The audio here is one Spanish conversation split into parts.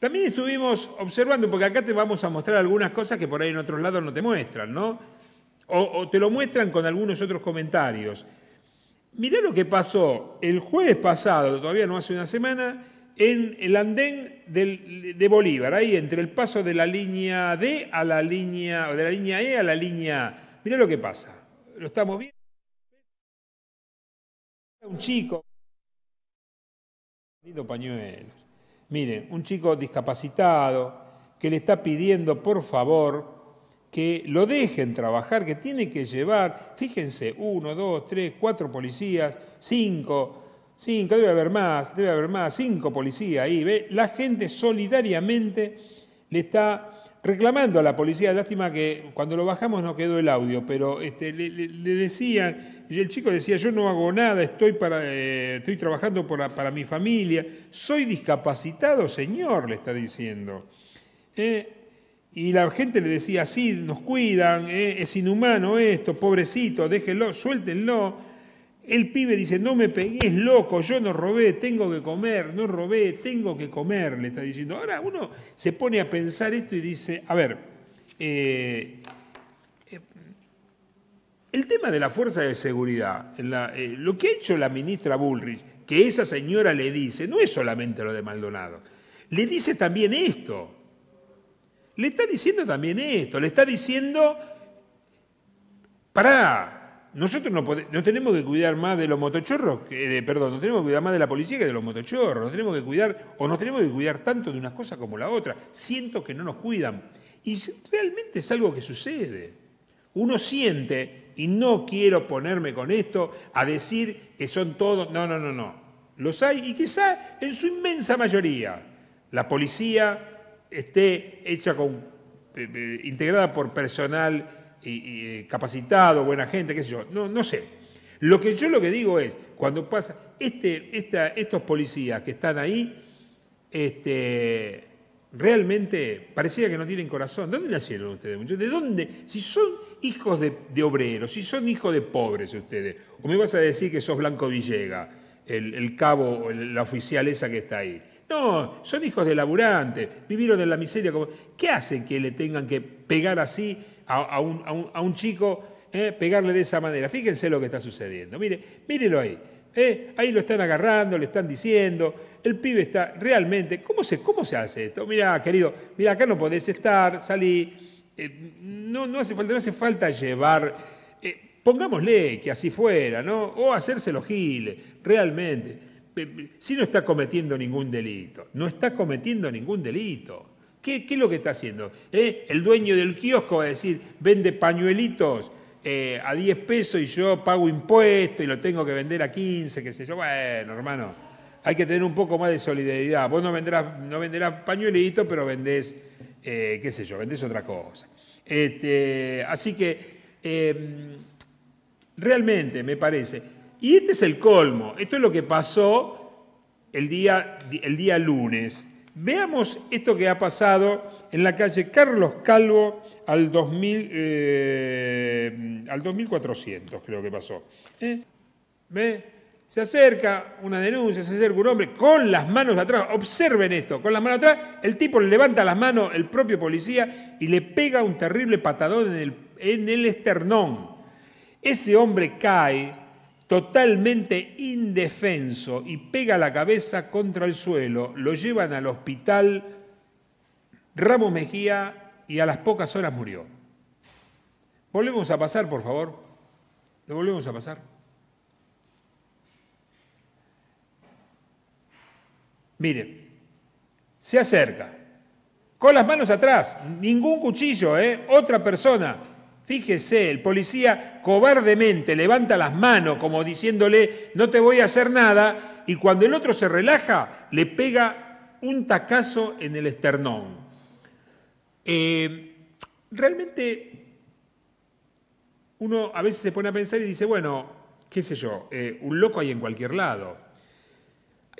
También estuvimos observando, porque acá te vamos a mostrar algunas cosas que por ahí en otros lados no te muestran, ¿no? O, te lo muestran con algunos otros comentarios. Mirá lo que pasó el jueves pasado, todavía no hace una semana, en el andén de Bolívar, ahí entre el paso de la línea D a la línea, o de la línea E a la línea A. Mirá lo que pasa. Lo estamos viendo. Un chico. Lindo pañuelo. Mire, un chico discapacitado que le está pidiendo, por favor, que lo dejen trabajar, que tiene que llevar, fíjense, uno, dos, tres, cuatro policías, cinco, cinco, debe haber más, debe haber más, cinco policías ahí, ¿ve? La gente solidariamente le está reclamando a la policía, lástima que cuando lo bajamos no quedó el audio, pero este, le decían y el chico decía, yo no hago nada, estoy, eh, estoy trabajando para, para mi familia, soy discapacitado, señor, le está diciendo. Eh, y la gente le decía, sí, nos cuidan, eh, es inhumano esto, pobrecito, déjenlo, suéltenlo. El pibe dice, no me pegues, loco, yo no robé, tengo que comer, no robé, tengo que comer, le está diciendo. Ahora uno se pone a pensar esto y dice, a ver, el tema de la fuerza de seguridad, eh, lo que ha hecho la ministra Bullrich, que esa señora le dice, no es solamente lo de Maldonado, le dice también esto. Le está diciendo también esto, le está diciendo, pará, nosotros no, no tenemos que cuidar más de los motochorros, perdón, no tenemos que cuidar más de la policía que de los motochorros, no tenemos que cuidar, o no tenemos que cuidar tanto de una cosa como la otra. Siento que no nos cuidan. Y realmente es algo que sucede. Uno siente y no quiero ponerme con esto a decir que son todos, no, no, no, no. Los hay y quizá en su inmensa mayoría la policía esté hecha con, eh, eh, integrada por personal eh, capacitado, buena gente, qué sé yo, no, no sé. Lo que yo lo que digo es, cuando pasa, este, esta, estos policías que están ahí, este, realmente parecía que no tienen corazón. ¿De ¿Dónde nacieron ustedes, muchos ¿De dónde? Si son hijos de, obreros, si son hijos de pobres ustedes, o me vas a decir que sos Blanco Villega, el, cabo, la oficial que está ahí. No, son hijos de laburantes, vivieron en la miseria. ¿Qué hacen que le tengan que pegar así a, un, chico, eh, pegarle de esa manera? Fíjense lo que está sucediendo. Mire, mírelo ahí. Eh, ahí lo están agarrando, le están diciendo, el pibe está realmente, ¿cómo se, cómo se hace esto? Mirá, querido, mira acá no podés estar, salí, eh, no, no, hace falta, hace falta llevar, eh, pongámosle que así fuera, ¿no? O hacerse los giles, realmente. si no está cometiendo ningún delito, no está cometiendo ningún delito. ¿Qué, es lo que está haciendo? ¿Eh? El dueño del kiosco va a decir, vende pañuelitos a 10 pesos y yo pago impuestos y lo tengo que vender a 15, qué sé yo. Bueno, hermano, hay que tener un poco más de solidaridad. Vos no no venderás pañuelitos, pero vendés eh, qué sé yo, vendés otra cosa. Este, así que em, realmente me parece, y este es el colmo, esto es lo que pasó el día, el día lunes. Veamos esto que ha pasado en la calle Carlos Calvo al, 2000, eh, al 2400, creo que pasó. ¿Eh? ¿Ve? Se acerca una denuncia, se acerca un hombre con las manos atrás. Observen esto, con las manos atrás, el tipo le levanta las manos, el propio policía, y le pega un terrible patadón en el, en el esternón. Ese hombre cae totalmente indefenso y pega la cabeza contra el suelo. Lo llevan al hospital Ramos Mejía y a las pocas horas murió. Volvemos a pasar, por favor. Lo volvemos a pasar. Mire, se acerca, con las manos atrás, ningún cuchillo, ¿eh? otra persona. Fíjese, el policía cobardemente levanta las manos como diciéndole, no te voy a hacer nada, y cuando el otro se relaja, le pega un tacazo en el esternón. Eh, realmente uno a veces se pone a pensar y dice, bueno, qué sé yo, eh, un loco hay en cualquier lado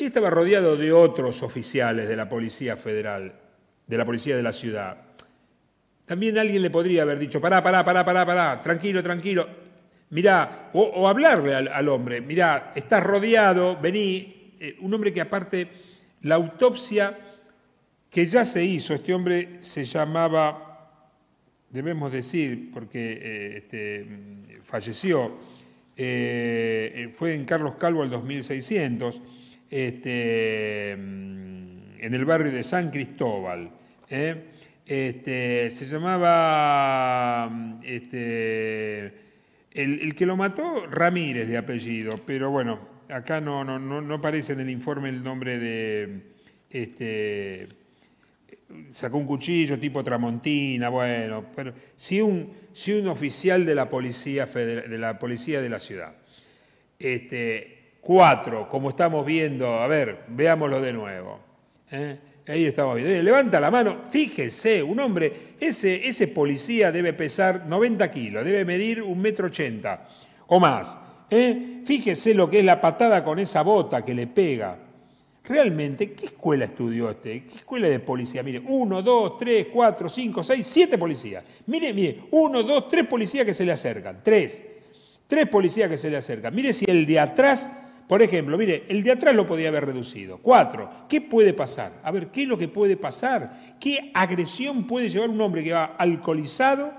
y estaba rodeado de otros oficiales de la Policía Federal, de la Policía de la Ciudad. También alguien le podría haber dicho, pará, pará, pará, pará, pará, tranquilo, tranquilo. Mirá, o, hablarle al, hombre, mirá, estás rodeado, vení. Eh, un hombre que aparte, la autopsia que ya se hizo, este hombre se llamaba, debemos decir, porque eh, este, falleció, eh, fue en Carlos Calvo al 2600, este, mm, en el barrio de San Cristóbal. ¿eh? Este, se llamaba mm, este, el, que lo mató, Ramírez de apellido, pero bueno, acá no, no, aparece en el informe el nombre de... sacó un cuchillo tipo Tramontina, bueno, pero sí un, sí un oficial de la policía, de la policía de la ciudad. Este, cuatro como estamos viendo, a ver, veámoslo de nuevo. ¿eh? Ahí estamos viendo. Eh, levanta la mano, fíjese, un hombre, ese, ese policía debe pesar 90 kilos, debe medir un metro m o más. ¿eh? Fíjese lo que es la patada con esa bota que le pega. Realmente, ¿qué escuela estudió este? ¿Qué escuela de policía? Mire, uno, dos, tres, cuatro, cinco, seis, siete policías. Mire, mire, uno dos tres policías que se le acercan. Tres. tres policías que se le acercan. Mire si el de atrás por ejemplo, mire, el de atrás lo podía haber reducido. Cuatro, ¿qué puede pasar? A ver, ¿qué es lo que puede pasar? ¿Qué agresión puede llevar un hombre que va alcoholizado?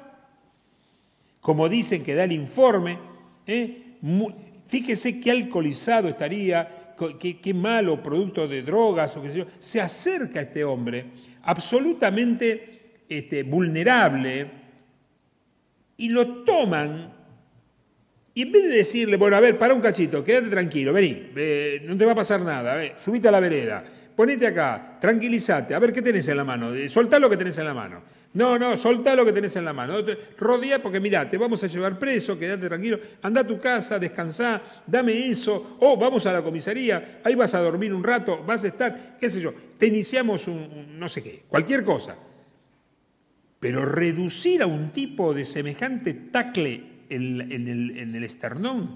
Como dicen que da el informe. ¿eh? Fíjese qué alcoholizado estaría, qué, malo producto de drogas o qué sé yo. Se acerca a este hombre absolutamente este, vulnerable y lo toman y en vez de decirle, bueno, a ver, para un cachito, quédate tranquilo, vení, no te va a pasar nada, ver, subite a la vereda, ponete acá, tranquilízate, a ver qué tenés en la mano, eh, soltá lo que tenés en la mano. No, no, soltá lo que tenés en la mano. rodeá porque mirá, te vamos a llevar preso, quédate tranquilo, anda a tu casa, descansá, dame eso, o vamos a la comisaría, ahí vas a dormir un rato, vas a estar, qué sé yo, te iniciamos un, un no sé qué, cualquier cosa. Pero reducir a un tipo de semejante tacle en, el, esternón,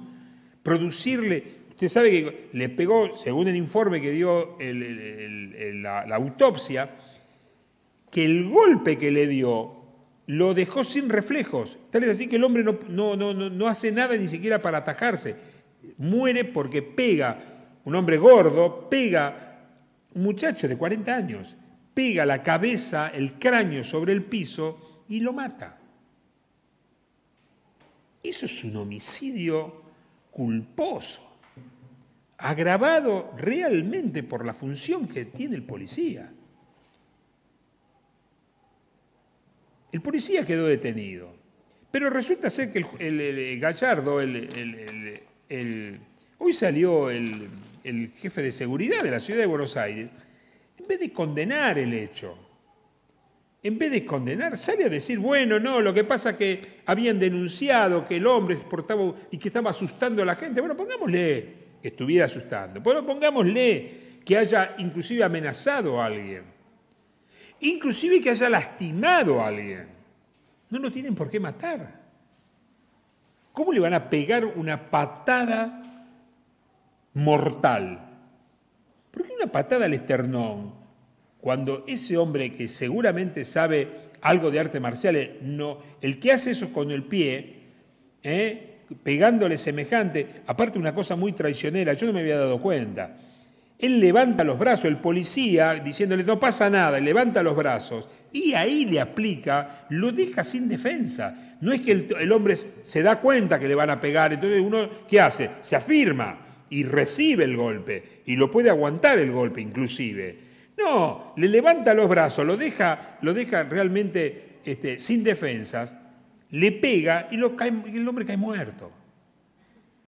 producirle Usted sabe que le pegó, según el informe que dio la, autopsia, que el golpe que le dio lo dejó sin reflejos. Tal es así que el hombre no, no, no, hace nada ni siquiera para atajarse. Muere porque pega, un hombre gordo, pega, un muchacho de 40 años, pega la cabeza, el cráneo sobre el piso y lo mata. Eso es un homicidio culposo, agravado realmente por la función que tiene el policía. El policía quedó detenido, pero resulta ser que el, Gallardo, hoy salió el jefe de seguridad de la ciudad de Buenos Aires, en vez de condenar el hecho, en vez de condenar, sale a decir, bueno, no, lo que pasa es que habían denunciado que el hombre portaba y que estaba asustando a la gente. Bueno, pongámosle que estuviera asustando. Bueno, pongámosle que haya inclusive amenazado a alguien. Inclusive que haya lastimado a alguien. No lo tienen por qué matar. ¿Cómo le van a pegar una patada mortal? ¿Por qué una patada al esternón? cuando ese hombre que seguramente sabe algo de arte marcial, no, el que hace eso con el pie, ¿eh? pegándole semejante, aparte una cosa muy traicionera, yo no me había dado cuenta. Él levanta los brazos, el policía diciéndole no pasa nada, levanta los brazos y ahí le aplica, lo deja sin defensa. No es que el, el hombre se da cuenta que le van a pegar, entonces uno, ¿qué hace? Se afirma y recibe el golpe y lo puede aguantar el golpe inclusive no, le levanta los brazos, lo deja, lo realmente este, sin defensas, le pega y el hombre cae muerto.